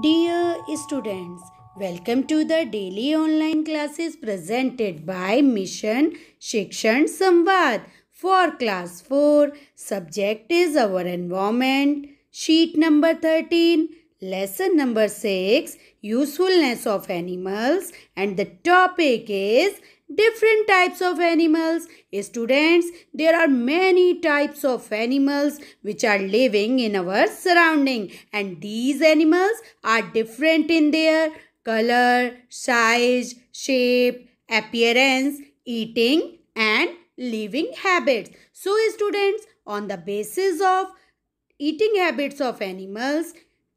Dear students, welcome to the daily online classes presented by Mission Shikshan Samvad for class 4. Subject is our environment. Sheet number 13. Lesson number 6 Usefulness of animals and the topic is Different types of animals. Students, there are many types of animals which are living in our surrounding and these animals are different in their color, size, shape, appearance, eating and living habits. So students, on the basis of eating habits of animals,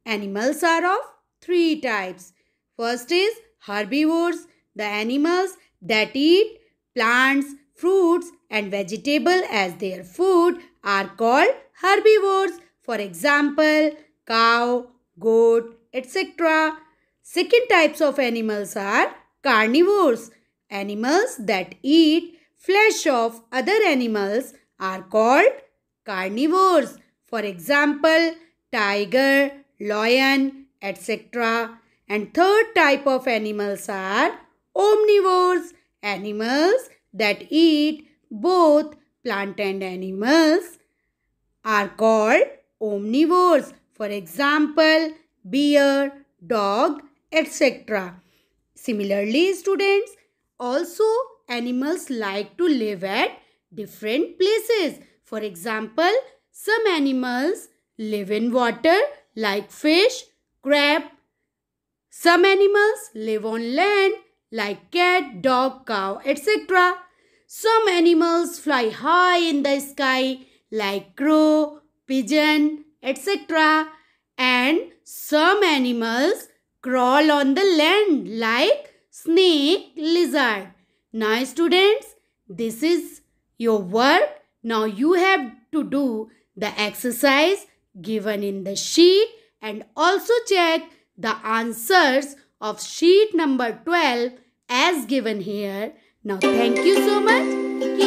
Animals are of three types. First is herbivores, the animals that eat plants, fruits and vegetable as their food are called herbivores. For example, cow, goat, etc. Second types of animals are carnivores. Animals that eat flesh of other animals are called carnivores. For example, tiger, lion, etc. And third type of animals are omnivores, animals that eat both plant and animals are called omnivores. For example, bear, dog, etc. Similarly, students, also animals like to live at different places. For example, some animals live in water like fish, crab. Some animals live on land like cat, dog, cow, etc. Some animals fly high in the sky like crow, pigeon, etc. And some animals crawl on the land like snake, lizard. Now students, this is your work. Now you have to do the exercise given in the sheet and also check the answers of sheet number 12 as given here. Now thank you so much.